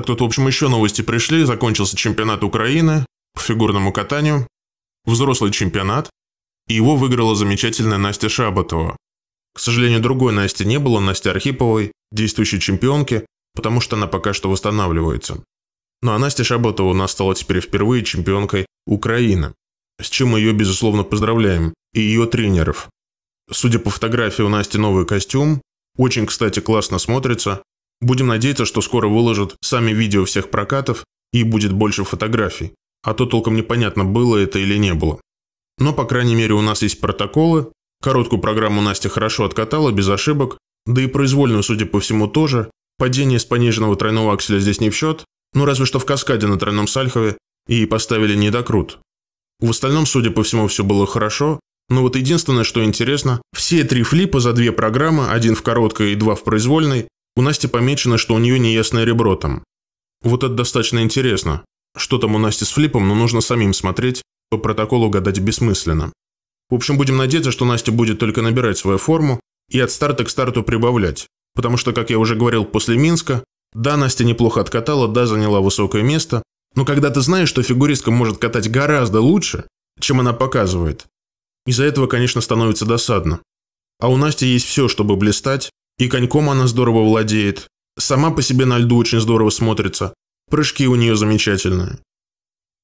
Так тут, в общем, еще новости пришли. Закончился чемпионат Украины по фигурному катанию. Взрослый чемпионат. И его выиграла замечательная Настя Шабатова. К сожалению, другой Насти не было, Насти Архиповой, действующей чемпионки, потому что она пока что восстанавливается. Ну а Настя Шабатова у нас стала теперь впервые чемпионкой Украины, с чем мы ее, безусловно, поздравляем, и ее тренеров. Судя по фотографии, у Насти новый костюм, очень, кстати, классно смотрится, Будем надеяться, что скоро выложат сами видео всех прокатов и будет больше фотографий, а то толком непонятно, было это или не было. Но, по крайней мере, у нас есть протоколы, короткую программу Настя хорошо откатала, без ошибок, да и произвольную, судя по всему, тоже, падение с пониженного тройного акселя здесь не в счет, ну разве что в каскаде на тройном сальхове и поставили недокрут. В остальном, судя по всему, все было хорошо, но вот единственное, что интересно, все три флипа за две программы, один в короткой и два в произвольной, у Насти помечено, что у нее неясное ребро там. Вот это достаточно интересно. Что там у Насти с флипом, но нужно самим смотреть, по протоколу гадать бессмысленно. В общем, будем надеяться, что Настя будет только набирать свою форму и от старта к старту прибавлять. Потому что, как я уже говорил, после Минска, да, Настя неплохо откатала, да, заняла высокое место, но когда ты знаешь, что фигуристка может катать гораздо лучше, чем она показывает, из-за этого, конечно, становится досадно. А у Насти есть все, чтобы блистать, и коньком она здорово владеет. Сама по себе на льду очень здорово смотрится. Прыжки у нее замечательные.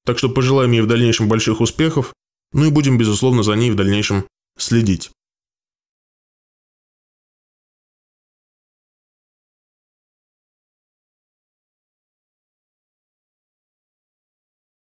Так что пожелаем ей в дальнейшем больших успехов, ну и будем, безусловно, за ней в дальнейшем следить.